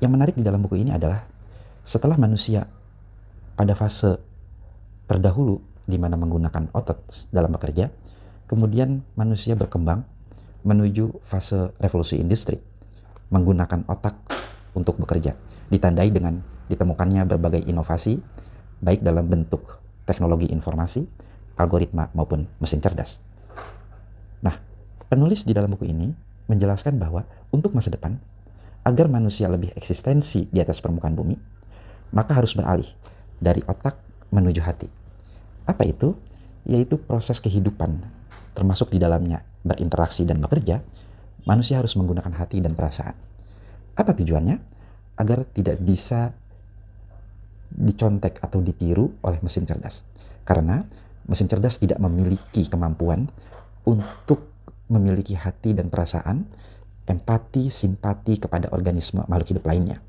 Yang menarik di dalam buku ini adalah setelah manusia pada fase terdahulu di mana menggunakan otot dalam bekerja, kemudian manusia berkembang menuju fase revolusi industri menggunakan otak untuk bekerja, ditandai dengan ditemukannya berbagai inovasi baik dalam bentuk teknologi informasi, algoritma maupun mesin cerdas. Nah, penulis di dalam buku ini menjelaskan bahwa untuk masa depan agar manusia lebih eksistensi di atas permukaan bumi, maka harus beralih dari otak menuju hati. Apa itu? Yaitu proses kehidupan, termasuk di dalamnya berinteraksi dan bekerja, manusia harus menggunakan hati dan perasaan. Apa tujuannya? Agar tidak bisa dicontek atau ditiru oleh mesin cerdas. Karena mesin cerdas tidak memiliki kemampuan untuk memiliki hati dan perasaan empati, simpati kepada organisme makhluk hidup lainnya.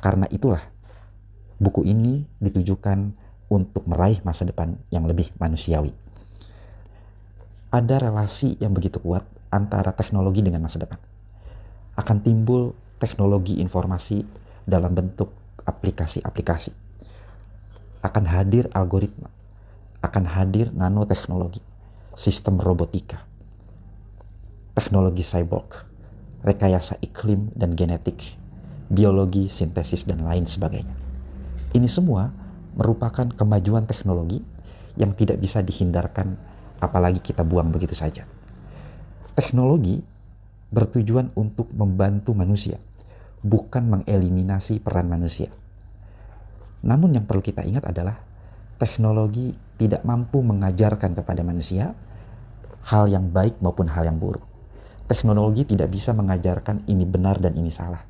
Karena itulah buku ini ditujukan untuk meraih masa depan yang lebih manusiawi. Ada relasi yang begitu kuat antara teknologi dengan masa depan. Akan timbul teknologi informasi dalam bentuk aplikasi-aplikasi. Akan hadir algoritma, akan hadir nanoteknologi, sistem robotika, teknologi cyborg, rekayasa iklim dan genetik, biologi, sintesis, dan lain sebagainya. Ini semua merupakan kemajuan teknologi yang tidak bisa dihindarkan apalagi kita buang begitu saja. Teknologi bertujuan untuk membantu manusia, bukan mengeliminasi peran manusia. Namun yang perlu kita ingat adalah teknologi tidak mampu mengajarkan kepada manusia hal yang baik maupun hal yang buruk teknologi tidak bisa mengajarkan ini benar dan ini salah.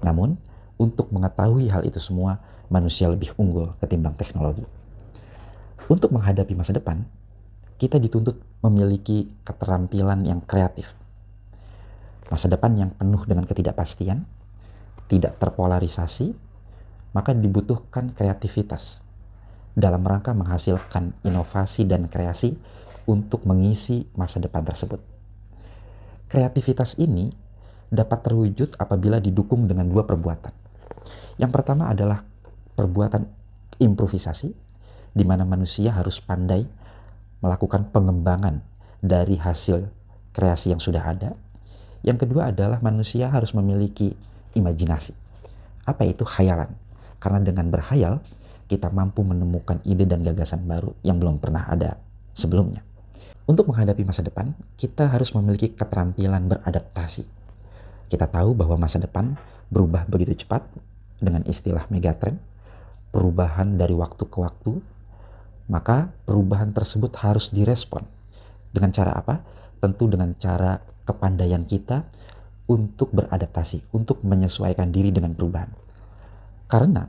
Namun, untuk mengetahui hal itu semua, manusia lebih unggul ketimbang teknologi. Untuk menghadapi masa depan, kita dituntut memiliki keterampilan yang kreatif. Masa depan yang penuh dengan ketidakpastian, tidak terpolarisasi, maka dibutuhkan kreativitas dalam rangka menghasilkan inovasi dan kreasi untuk mengisi masa depan tersebut. Kreativitas ini dapat terwujud apabila didukung dengan dua perbuatan. Yang pertama adalah perbuatan improvisasi, di mana manusia harus pandai melakukan pengembangan dari hasil kreasi yang sudah ada. Yang kedua adalah manusia harus memiliki imajinasi. Apa itu khayalan? Karena dengan berhayal, kita mampu menemukan ide dan gagasan baru yang belum pernah ada sebelumnya. Untuk menghadapi masa depan, kita harus memiliki keterampilan beradaptasi. Kita tahu bahwa masa depan berubah begitu cepat dengan istilah megatrend, perubahan dari waktu ke waktu, maka perubahan tersebut harus direspon. Dengan cara apa? Tentu dengan cara kepandaian kita untuk beradaptasi, untuk menyesuaikan diri dengan perubahan. Karena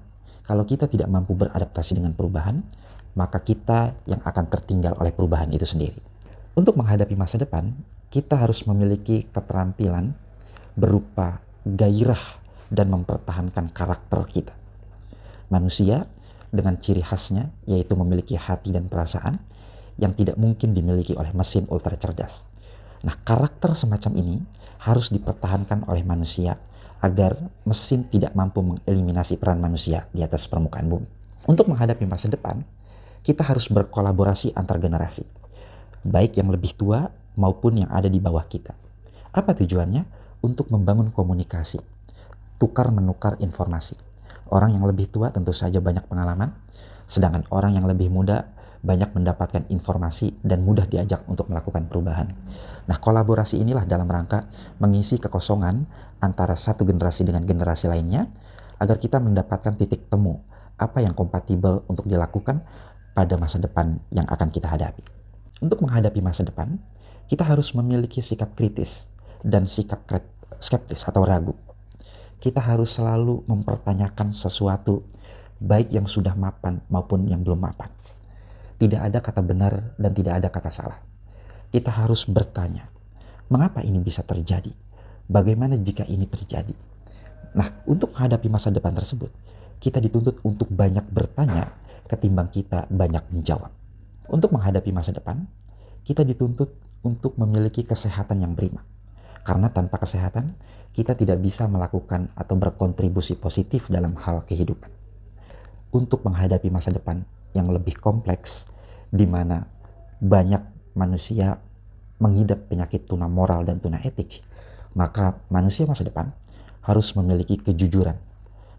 kalau kita tidak mampu beradaptasi dengan perubahan, maka kita yang akan tertinggal oleh perubahan itu sendiri. Untuk menghadapi masa depan, kita harus memiliki keterampilan berupa gairah dan mempertahankan karakter kita. Manusia dengan ciri khasnya yaitu memiliki hati dan perasaan yang tidak mungkin dimiliki oleh mesin ultra cerdas. Nah, karakter semacam ini harus dipertahankan oleh manusia agar mesin tidak mampu mengeliminasi peran manusia di atas permukaan bumi. Untuk menghadapi masa depan, kita harus berkolaborasi antar generasi, baik yang lebih tua maupun yang ada di bawah kita. Apa tujuannya? Untuk membangun komunikasi, tukar menukar informasi. Orang yang lebih tua tentu saja banyak pengalaman, sedangkan orang yang lebih muda banyak mendapatkan informasi dan mudah diajak untuk melakukan perubahan. Nah, kolaborasi inilah dalam rangka mengisi kekosongan antara satu generasi dengan generasi lainnya agar kita mendapatkan titik temu apa yang kompatibel untuk dilakukan pada masa depan yang akan kita hadapi. Untuk menghadapi masa depan, kita harus memiliki sikap kritis dan sikap skeptis atau ragu. Kita harus selalu mempertanyakan sesuatu, baik yang sudah mapan maupun yang belum mapan. Tidak ada kata benar dan tidak ada kata salah. Kita harus bertanya, mengapa ini bisa terjadi? Bagaimana jika ini terjadi? Nah, untuk menghadapi masa depan tersebut, kita dituntut untuk banyak bertanya ketimbang kita banyak menjawab. Untuk menghadapi masa depan, kita dituntut untuk memiliki kesehatan yang prima. Karena tanpa kesehatan, kita tidak bisa melakukan atau berkontribusi positif dalam hal kehidupan. Untuk menghadapi masa depan yang lebih kompleks, di mana banyak manusia mengidap penyakit tuna moral dan tuna etik, maka manusia masa depan harus memiliki kejujuran,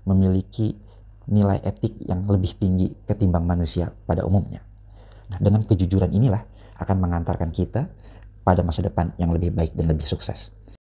memiliki nilai etik yang lebih tinggi ketimbang manusia pada umumnya. Nah, dengan kejujuran inilah akan mengantarkan kita pada masa depan yang lebih baik dan lebih sukses.